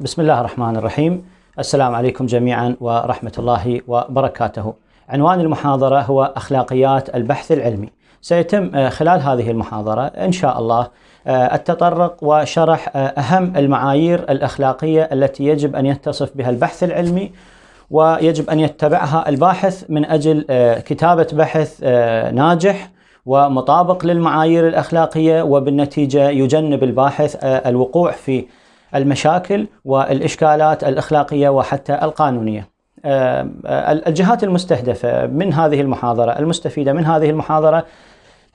بسم الله الرحمن الرحيم السلام عليكم جميعا ورحمة الله وبركاته عنوان المحاضرة هو أخلاقيات البحث العلمي سيتم آه، خلال هذه المحاضرة إن شاء الله آه، التطرق وشرح آه، أهم المعايير الأخلاقية التي يجب أن يتصف بها البحث العلمي ويجب أن يتبعها الباحث من أجل كتابة بحث ناجح ومطابق للمعايير الأخلاقية وبالنتيجة يجنب الباحث الوقوع في المشاكل والإشكالات الأخلاقية وحتى القانونية آه، آه، الجهات المستهدفة من هذه المحاضرة المستفيدة من هذه المحاضرة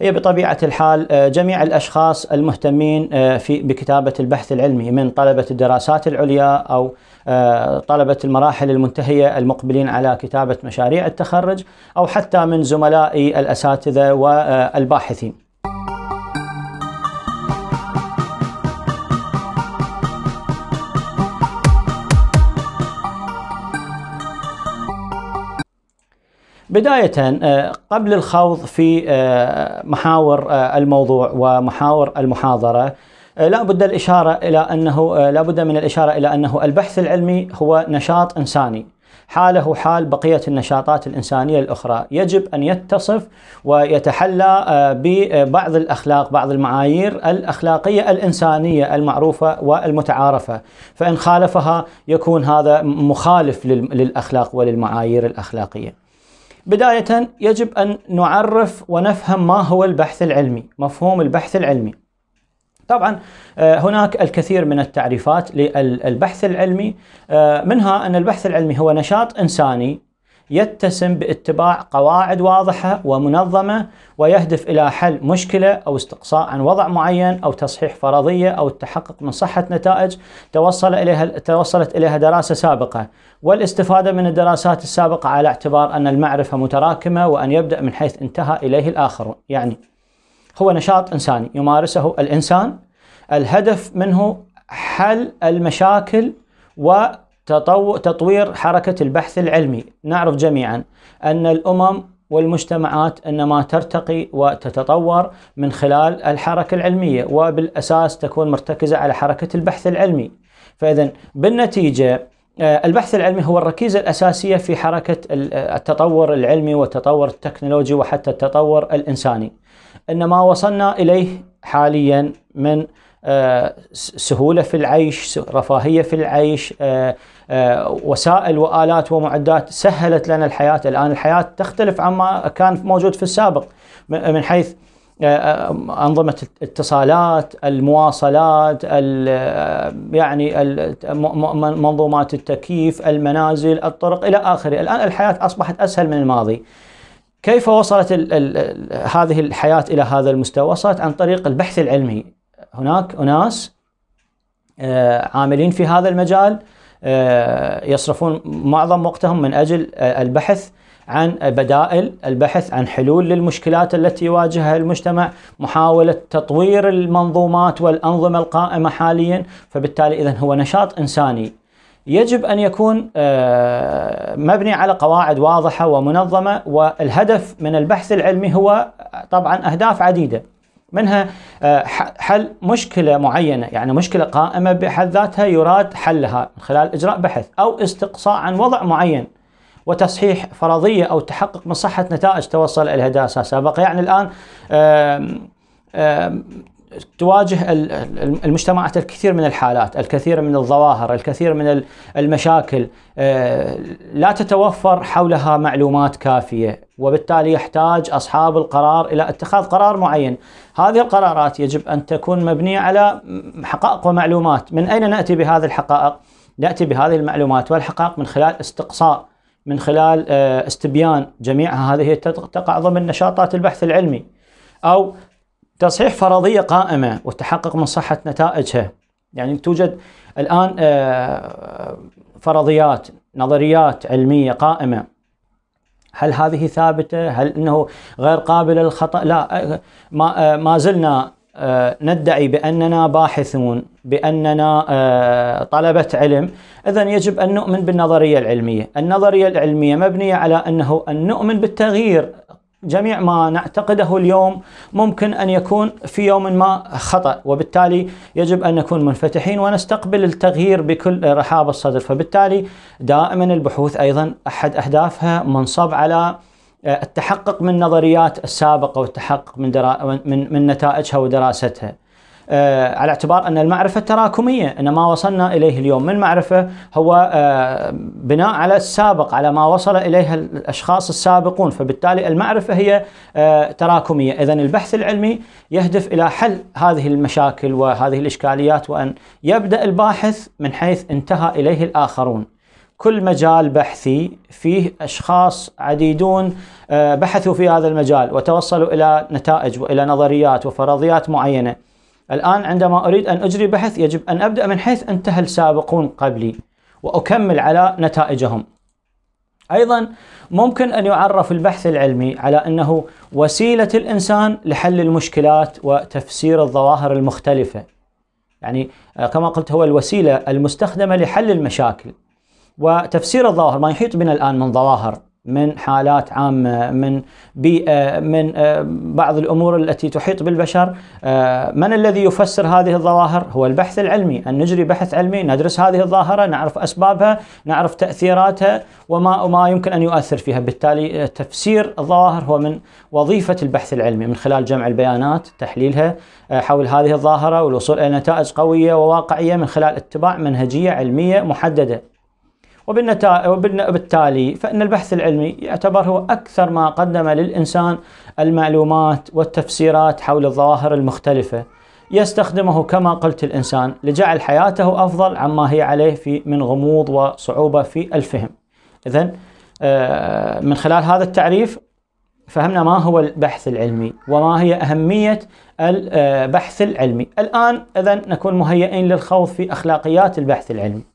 هي بطبيعة الحال آه، جميع الأشخاص المهتمين في بكتابة البحث العلمي من طلبة الدراسات العليا أو طلبة المراحل المنتهية المقبلين على كتابة مشاريع التخرج أو حتى من زملائي الأساتذة والباحثين بداية آه، قبل الخوض في آه، محاور آه، الموضوع ومحاور المحاضرة لا بد الإشارة إلى أنه لا بد من الإشارة إلى أنه البحث العلمي هو نشاط إنساني حاله حال بقية النشاطات الإنسانية الأخرى يجب أن يتصف ويتحلى ببعض الأخلاق بعض المعايير الأخلاقية الإنسانية المعروفة والمتعارفة فإن خالفها يكون هذا مخالف للأخلاق وللمعايير الأخلاقية بداية يجب أن نعرف ونفهم ما هو البحث العلمي مفهوم البحث العلمي طبعا آه، هناك الكثير من التعريفات للبحث العلمي آه، منها أن البحث العلمي هو نشاط إنساني يتسم باتباع قواعد واضحة ومنظمة ويهدف إلى حل مشكلة أو استقصاء عن وضع معين أو تصحيح فرضية أو التحقق من صحة نتائج توصل إليها توصلت إليها دراسة سابقة والاستفادة من الدراسات السابقة على اعتبار أن المعرفة متراكمة وأن يبدأ من حيث انتهى إليه الآخر يعني هو نشاط إنساني يمارسه الإنسان الهدف منه حل المشاكل و تطو... تطوير حركة البحث العلمي نعرف جميعا أن الأمم والمجتمعات انما ترتقي وتتطور من خلال الحركه العلميه وبالاساس تكون مرتكزه على حركه البحث العلمي. فاذا بالنتيجه آه، البحث العلمي هو الركيزه الاساسيه في حركه آه، التطور العلمي والتطور التكنولوجي وحتى التطور الانساني. ان ما وصلنا اليه حاليا من آه، سهوله في العيش، رفاهيه في العيش، آه، وسائل والات ومعدات سهلت لنا الحياه الان الحياه تختلف عما كان موجود في السابق من حيث آه، آه، أنظمة الاتصالات المواصلات يعني منظومات التكييف المنازل الطرق إلى آخره الآن الحياة أصبحت أسهل من الماضي كيف وصلت الـ الـ هذه الحياة إلى هذا المستوى وصلت عن طريق البحث العلمي هناك أناس عاملين في هذا المجال آه، يصرفون معظم وقتهم من أجل آه، البحث عن بدائل البحث عن حلول للمشكلات التي يواجهها المجتمع محاولة تطوير المنظومات والأنظمة القائمة حاليا فبالتالي إذا هو نشاط إنساني يجب أن يكون آه، مبني على قواعد واضحة ومنظمة والهدف من البحث العلمي هو طبعا أهداف عديدة منها آه، حل مشكلة معينة يعني مشكلة قائمة بحد ذاتها يراد حلها من خلال إجراء بحث أو استقصاء عن وضع معين وتصحيح فرضية أو تحقق من صحة نتائج توصل إليها دراسة سابقة يعني الآن تواجه المجتمعات الكثير من الحالات الكثير من الظواهر الكثير من المشاكل آه، لا تتوفر حولها معلومات كافية وبالتالي يحتاج أصحاب القرار إلى اتخاذ قرار معين هذه القرارات يجب أن تكون مبنية على حقائق ومعلومات من أين نأتي بهذه الحقائق؟ نأتي بهذه المعلومات والحقائق من خلال استقصاء من خلال آه، استبيان جميعها هذه تقع ضمن نشاطات البحث العلمي أو تصحيح فرضية قائمة والتحقق من صحة نتائجها يعني توجد الآن آه، فرضيات نظريات علمية قائمة هل هذه ثابتة؟ هل أنه غير قابلة للخطأ؟ لا آه، ما, آه، ما زلنا ندعي بأننا باحثون بأننا طلبة علم إذا يجب أن نؤمن بالنظرية العلمية النظرية العلمية مبنية على أنه أن نؤمن بالتغيير جميع ما نعتقده اليوم ممكن أن يكون في يوم ما خطأ وبالتالي يجب أن نكون منفتحين ونستقبل التغيير بكل رحاب الصدر فبالتالي دائما البحوث أيضا أحد أهدافها منصب على آه، التحقق من نظريات السابقة والتحقق من, من, من نتائجها ودراستها آه، على اعتبار أن المعرفة تراكمية أن ما وصلنا إليه اليوم من معرفة هو آه، بناء على السابق على ما وصل إليها الأشخاص السابقون فبالتالي المعرفة هي آه، تراكمية إذا البحث العلمي يهدف إلى حل هذه المشاكل وهذه الإشكاليات وأن يبدأ الباحث من حيث انتهى إليه الآخرون كل مجال بحثي فيه أشخاص عديدون بحثوا في هذا المجال وتوصلوا إلى نتائج وإلى نظريات وفرضيات معينة الآن عندما أريد أن أجري بحث يجب أن أبدأ من حيث انتهى السابقون قبلي وأكمل على نتائجهم أيضا ممكن أن يعرف البحث العلمي على أنه وسيلة الإنسان لحل المشكلات وتفسير الظواهر المختلفة يعني آه، كما قلت هو الوسيلة المستخدمة لحل المشاكل وتفسير الظواهر ما يحيط بنا الآن من ظواهر من حالات عامة من بيئة من آه، بعض الأمور التي تحيط بالبشر آه، من الذي يفسر هذه الظواهر هو البحث العلمي أن نجري بحث علمي ندرس هذه الظاهرة نعرف أسبابها نعرف تأثيراتها وما ما يمكن أن يؤثر فيها بالتالي آه، تفسير الظواهر هو من وظيفة البحث العلمي من خلال جمع البيانات تحليلها حول هذه الظاهرة والوصول إلى نتائج قوية وواقعية من خلال اتباع منهجية علمية محددة وبالتالي فإن البحث العلمي يعتبر هو أكثر ما قدم للإنسان المعلومات والتفسيرات حول الظواهر المختلفة يستخدمه كما قلت الإنسان لجعل حياته أفضل عما هي عليه في من غموض وصعوبة في الفهم إذا آه، من خلال هذا التعريف فهمنا ما هو البحث العلمي وما هي أهمية البحث آه، العلمي الآن إذا نكون مهيئين للخوض في أخلاقيات البحث العلمي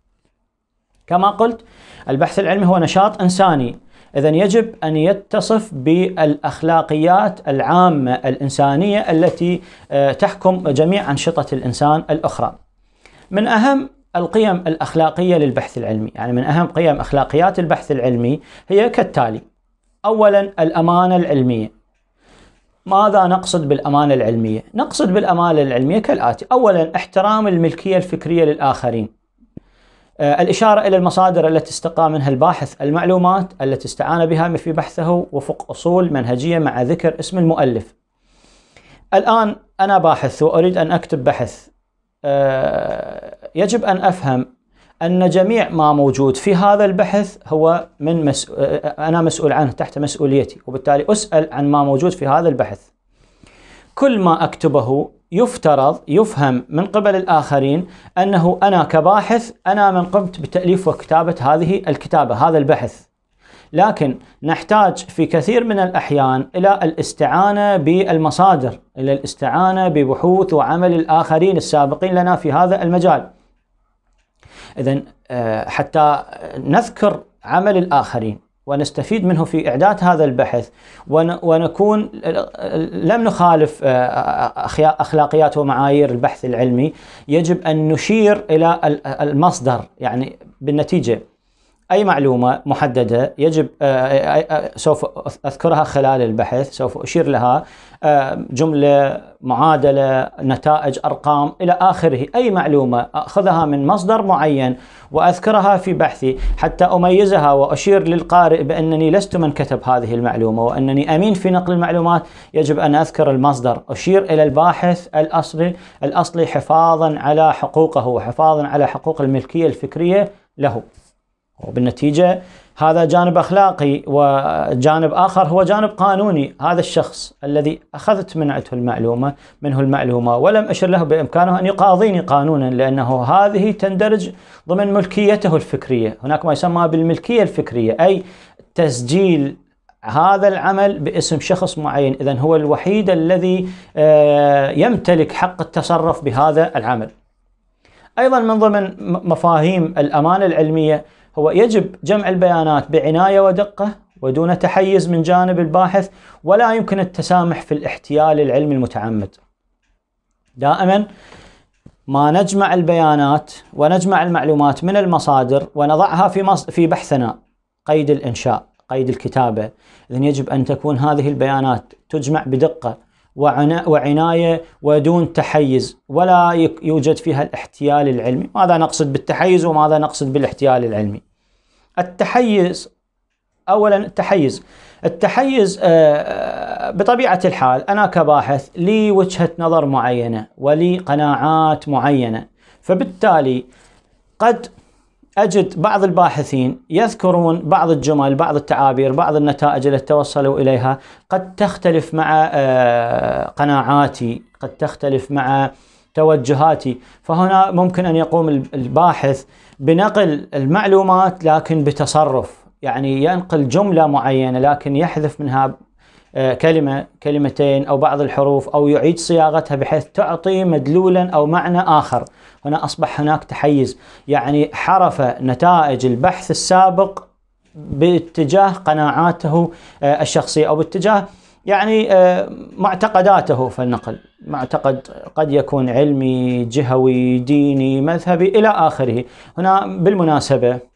كما قلت البحث العلمي هو نشاط انساني اذا يجب ان يتصف بالاخلاقيات العامه الانسانيه التي آه، تحكم جميع انشطه الانسان الاخرى. من اهم القيم الاخلاقيه للبحث العلمي، يعني من اهم قيم اخلاقيات البحث العلمي هي كالتالي: اولا الامانه العلميه. ماذا نقصد بالامانه العلميه؟ نقصد بالامانه العلميه كالاتي: اولا احترام الملكيه الفكريه للاخرين. آه، الإشارة إلى المصادر التي استقى منها الباحث المعلومات التي استعان بها في بحثه وفق أصول منهجية مع ذكر اسم المؤلف الآن أنا باحث وأريد أن أكتب بحث آه، يجب أن أفهم أن جميع ما موجود في هذا البحث هو من مسؤول آه، أنا مسؤول عنه تحت مسؤوليتي وبالتالي أسأل عن ما موجود في هذا البحث كل ما أكتبه يفترض يفهم من قبل الآخرين أنه أنا كباحث أنا من قمت بتأليف وكتابة هذه الكتابة هذا البحث لكن نحتاج في كثير من الأحيان إلى الاستعانة بالمصادر إلى الاستعانة ببحوث وعمل الآخرين السابقين لنا في هذا المجال إذا آه، حتى نذكر عمل الآخرين ونستفيد منه في إعداد هذا البحث ونكون لم نخالف آه، آه، أخلاقيات ومعايير البحث العلمي يجب أن نشير إلى المصدر يعني بالنتيجة أي معلومة محددة يجب آه، آه، آه، سوف أذكرها خلال البحث سوف أشير لها جملة معادلة نتائج أرقام إلى آخره أي معلومة أخذها من مصدر معين وأذكرها في بحثي حتى أميزها وأشير للقارئ بأنني لست من كتب هذه المعلومة وأنني أمين في نقل المعلومات يجب أن أذكر المصدر أشير إلى الباحث الأصلي الأصلي حفاظا على حقوقه وحفاظا على حقوق الملكية الفكرية له وبالنتيجة هذا جانب أخلاقي وجانب آخر هو جانب قانوني هذا الشخص الذي أخذت منعته المعلومة منه المعلومة ولم أشر له بإمكانه أن يقاضيني قانونا لأنه هذه تندرج ضمن ملكيته الفكرية هناك ما يسمى بالملكية الفكرية أي تسجيل هذا العمل باسم شخص معين إذا هو الوحيد الذي آه، يمتلك حق التصرف بهذا العمل أيضا من ضمن مفاهيم الأمانة العلمية هو يجب جمع البيانات بعناية ودقة ودون تحيز من جانب الباحث ولا يمكن التسامح في الاحتيال العلمي المتعمد دائما ما نجمع البيانات ونجمع المعلومات من المصادر ونضعها في في بحثنا قيد الإنشاء قيد الكتابة إذن يجب أن تكون هذه البيانات تجمع بدقة وعناية ودون تحيز ولا يوجد فيها الاحتيال العلمي ماذا نقصد بالتحيز وماذا نقصد بالاحتيال العلمي التحيز أولا التحيز التحيز آه، آه، بطبيعة الحال أنا كباحث لي وجهة نظر معينة ولي قناعات معينة فبالتالي قد أجد بعض الباحثين يذكرون بعض الجمل بعض التعابير بعض النتائج التي توصلوا إليها قد تختلف مع آه، قناعاتي قد تختلف مع توجهاتي فهنا ممكن أن يقوم الباحث بنقل المعلومات لكن بتصرف يعني ينقل جملة معينة لكن يحذف منها آه، كلمة كلمتين أو بعض الحروف أو يعيد صياغتها بحيث تعطي مدلولا أو معنى آخر هنا أصبح هناك تحيز يعني حرف نتائج البحث السابق باتجاه قناعاته آه، الشخصية أو باتجاه يعني آه، معتقداته فلنقل معتقد قد يكون علمي جهوي ديني مذهبي إلى آخره هنا بالمناسبة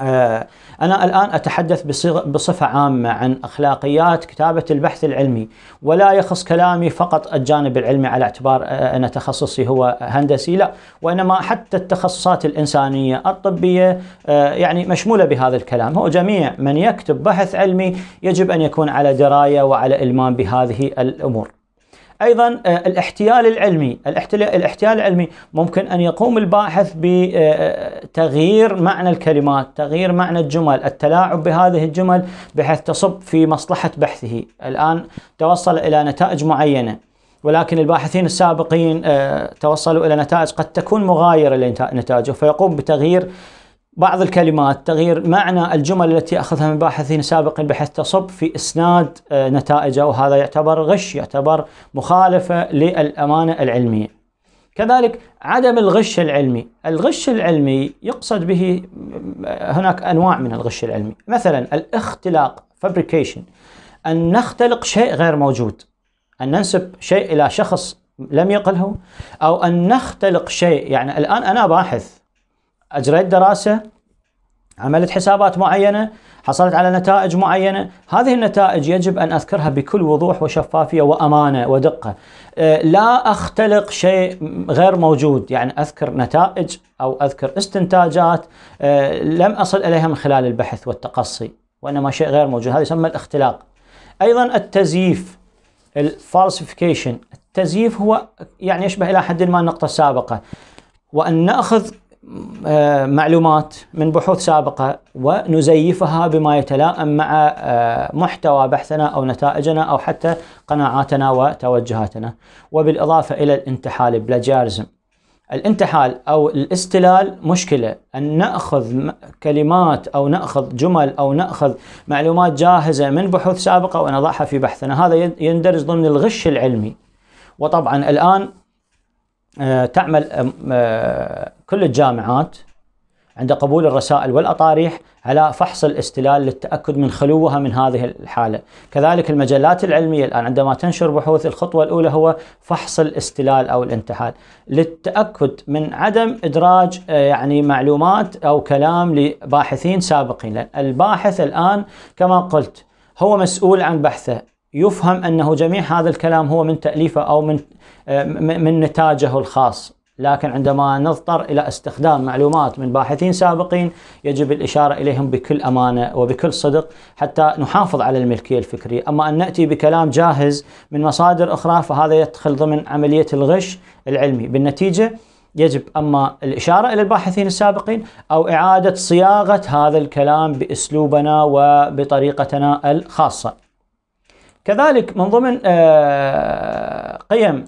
آه، أنا الآن أتحدث بصفة عامة عن أخلاقيات كتابة البحث العلمي ولا يخص كلامي فقط الجانب العلمي على اعتبار آه، أن تخصصي هو هندسي لا وإنما حتى التخصصات الإنسانية الطبية آه، يعني مشمولة بهذا الكلام هو جميع من يكتب بحث علمي يجب أن يكون على دراية وعلى إلمام بهذه الأمور ايضا آه، الاحتيال العلمي الاحتيال العلمي ممكن ان يقوم الباحث بتغيير آه، آه، معنى الكلمات تغيير معنى الجمل التلاعب بهذه الجمل بحيث تصب في مصلحه بحثه الان توصل الى نتائج معينه ولكن الباحثين السابقين توصلوا الى نتائج قد تكون مغايره لنتائجه فيقوم بتغيير بعض الكلمات تغيير معنى الجمل التي أخذها من باحثين سابقا بحيث تصب في إسناد آه، نتائجه وهذا يعتبر غش يعتبر مخالفة للأمانة العلمية كذلك عدم الغش العلمي الغش العلمي يقصد به آه، هناك أنواع من الغش العلمي مثلا الاختلاق fabrication أن نختلق شيء غير موجود أن ننسب شيء إلى شخص لم يقله أو أن نختلق شيء يعني الآن أنا باحث اجريت دراسه عملت حسابات معينه حصلت على نتائج معينه هذه النتائج يجب ان اذكرها بكل وضوح وشفافيه وامانه ودقه أه، لا اختلق شيء غير موجود يعني اذكر نتائج او اذكر استنتاجات أه، لم اصل اليها من خلال البحث والتقصي وانما شيء غير موجود هذا يسمى الاختلاق ايضا التزييف الفالسيفيكيشن التزييف هو يعني يشبه الى حد ما النقطه السابقه وان ناخذ آه، معلومات من بحوث سابقة ونزيفها بما يتلائم مع آه، محتوى بحثنا أو نتائجنا أو حتى قناعاتنا وتوجهاتنا وبالإضافة إلى الانتحال بلاجارزم الانتحال أو الاستلال مشكلة أن نأخذ كلمات أو نأخذ جمل أو نأخذ معلومات جاهزة من بحوث سابقة ونضعها في بحثنا هذا يندرج ضمن الغش العلمي وطبعا الآن آه، تعمل آه، كل الجامعات عند قبول الرسائل والأطاريح على فحص الاستلال للتأكد من خلوها من هذه الحالة كذلك المجلات العلمية الآن عندما تنشر بحوث الخطوة الأولى هو فحص الاستلال أو الانتحال للتأكد من عدم إدراج آه، يعني معلومات أو كلام لباحثين سابقين الباحث الآن كما قلت هو مسؤول عن بحثه يفهم أنه جميع هذا الكلام هو من تأليفه أو من آه، من نتاجه الخاص لكن عندما نضطر إلى استخدام معلومات من باحثين سابقين يجب الإشارة إليهم بكل أمانة وبكل صدق حتى نحافظ على الملكية الفكرية أما أن نأتي بكلام جاهز من مصادر أخرى فهذا يدخل ضمن عملية الغش العلمي بالنتيجة يجب اما الاشاره الى الباحثين السابقين او اعاده صياغه هذا الكلام باسلوبنا وبطريقتنا الخاصه كذلك من ضمن آه، قيم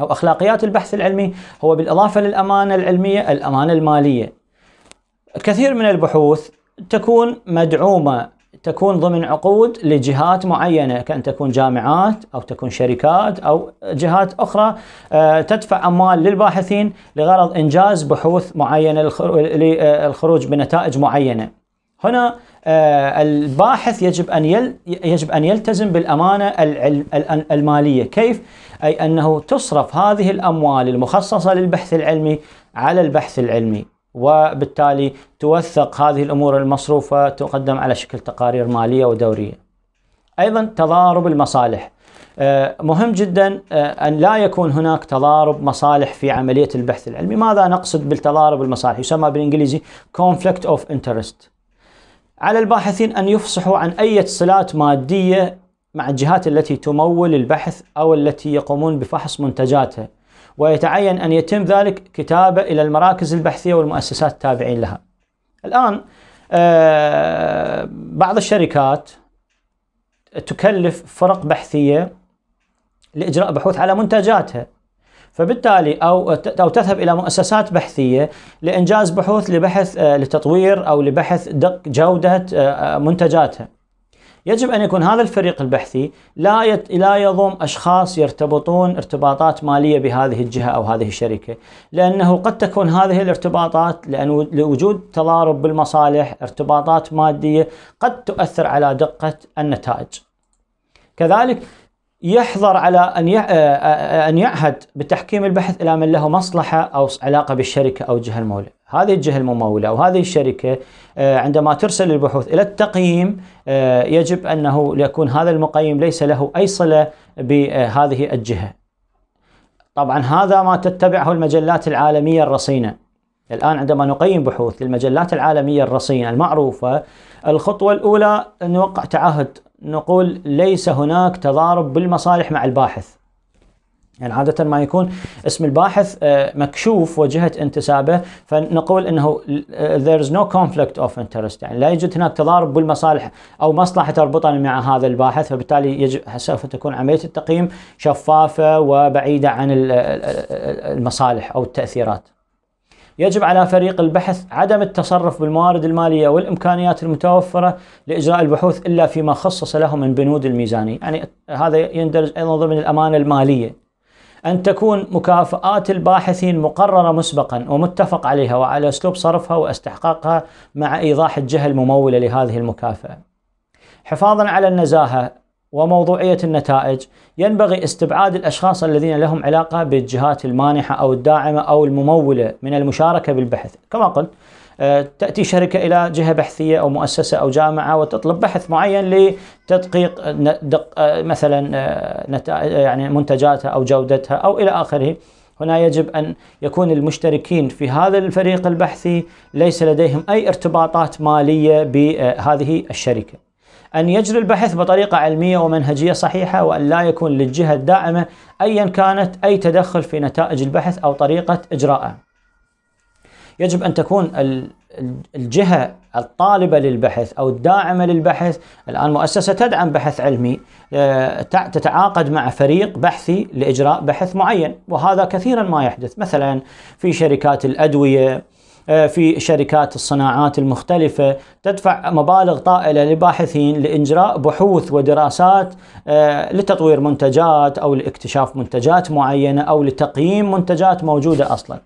أو أخلاقيات البحث العلمي هو بالإضافة للأمانة العلمية الأمانة المالية كثير من البحوث تكون مدعومة تكون ضمن عقود لجهات معينة كأن تكون جامعات أو تكون شركات أو جهات أخرى آه، تدفع أموال للباحثين لغرض إنجاز بحوث معينة للخروج آه، بنتائج معينة هنا آه، الباحث يجب ان يجب ان يلتزم بالامانه الماليه، كيف؟ اي انه تصرف هذه الاموال المخصصه للبحث العلمي على البحث العلمي، وبالتالي توثق هذه الامور المصروفه تقدم على شكل تقارير ماليه ودوريه. ايضا تضارب المصالح. آه، مهم جدا آه، ان لا يكون هناك تضارب مصالح في عمليه البحث العلمي، ماذا نقصد بالتضارب المصالح؟ يسمى بالانجليزي conflict of interest. على الباحثين أن يفصحوا عن أي صلات مادية مع الجهات التي تمول البحث أو التي يقومون بفحص منتجاتها ويتعين أن يتم ذلك كتابة إلى المراكز البحثية والمؤسسات التابعين لها الآن آه، بعض الشركات تكلف فرق بحثية لإجراء بحوث على منتجاتها فبالتالي او او تذهب الى مؤسسات بحثيه لانجاز بحوث لبحث آه، لتطوير او لبحث دق جوده آه، آه، منتجاتها. يجب ان يكون هذا الفريق البحثي لا لا يضم اشخاص يرتبطون ارتباطات ماليه بهذه الجهه او هذه الشركه، لانه قد تكون هذه الارتباطات لان لوجود تضارب بالمصالح، ارتباطات ماديه قد تؤثر على دقه النتائج. كذلك يحظر على ان آه، آه، آه، ان يعهد بتحكيم البحث الى من له مصلحه او علاقه بالشركه او الجهه المولعه، هذه الجهه المموله او هذه الشركه عندما ترسل البحوث الى التقييم يجب انه يكون هذا المقيم ليس له اي صله بهذه الجهه. طبعا هذا ما تتبعه المجلات العالميه الرصينه. الان عندما نقيم بحوث للمجلات العالميه الرصينه المعروفه الخطوه الاولى نوقع تعهد نقول ليس هناك تضارب بالمصالح مع الباحث يعني عادة ما يكون اسم الباحث آه، مكشوف وجهة انتسابه فنقول انه آه، there is no conflict of interest يعني لا يوجد هناك تضارب بالمصالح او مصلحة تربطني مع هذا الباحث فبالتالي يجب سوف تكون عملية التقييم شفافة وبعيدة عن آه، المصالح او التأثيرات يجب على فريق البحث عدم التصرف بالموارد المالية والإمكانيات المتوفرة لإجراء البحوث إلا فيما خصص له من بنود الميزانية يعني هذا يندرج أيضا ضمن الأمانة المالية أن تكون مكافآت الباحثين مقررة مسبقا ومتفق عليها وعلى أسلوب صرفها واستحقاقها مع إيضاح الجهة الممولة لهذه المكافأة حفاظا على النزاهة وموضوعية النتائج ينبغي استبعاد الأشخاص الذين لهم علاقة بالجهات المانحة أو الداعمة أو الممولة من المشاركة بالبحث كما قلت آه، تأتي شركة إلى جهة بحثية أو مؤسسة أو جامعة وتطلب بحث معين لتدقيق آه، مثلا آه، يعني منتجاتها أو جودتها أو إلى آخره هنا يجب أن يكون المشتركين في هذا الفريق البحثي ليس لديهم أي ارتباطات مالية بهذه الشركة أن يجري البحث بطريقة علمية ومنهجية صحيحة وأن لا يكون للجهة الداعمة أيا كانت أي تدخل في نتائج البحث أو طريقة إجراءه يجب أن تكون الجهة الطالبة للبحث أو الداعمة للبحث الآن مؤسسة تدعم بحث علمي آه، تتعاقد مع فريق بحثي لإجراء بحث معين وهذا كثيرا ما يحدث مثلا في شركات الأدوية آه، في شركات الصناعات المختلفة تدفع مبالغ طائلة لباحثين لإجراء بحوث ودراسات آه، لتطوير منتجات أو لاكتشاف منتجات معينة أو لتقييم منتجات موجودة أصلاً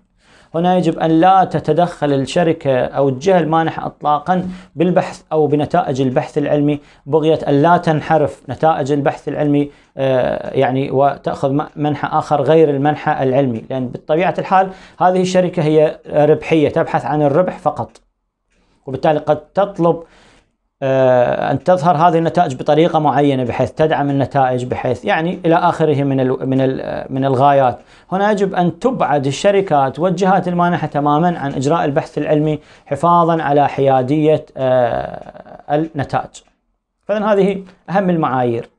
هنا يجب أن لا تتدخل الشركة أو الجهة المانحة أطلاقا بالبحث أو بنتائج البحث العلمي بغية أن لا تنحرف نتائج البحث العلمي آه، يعني وتأخذ منحى آخر غير المنحى العلمي لأن بطبيعة الحال هذه الشركة هي ربحية تبحث عن الربح فقط وبالتالي قد تطلب آه، أن تظهر هذه النتائج بطريقة معينة بحيث تدعم النتائج بحيث يعني إلى آخره من الـ من الـ من الغايات هنا يجب أن تبعد الشركات والجهات المانحة تماما عن إجراء البحث العلمي حفاظا على حيادية آه، النتائج فإذا هذه أهم المعايير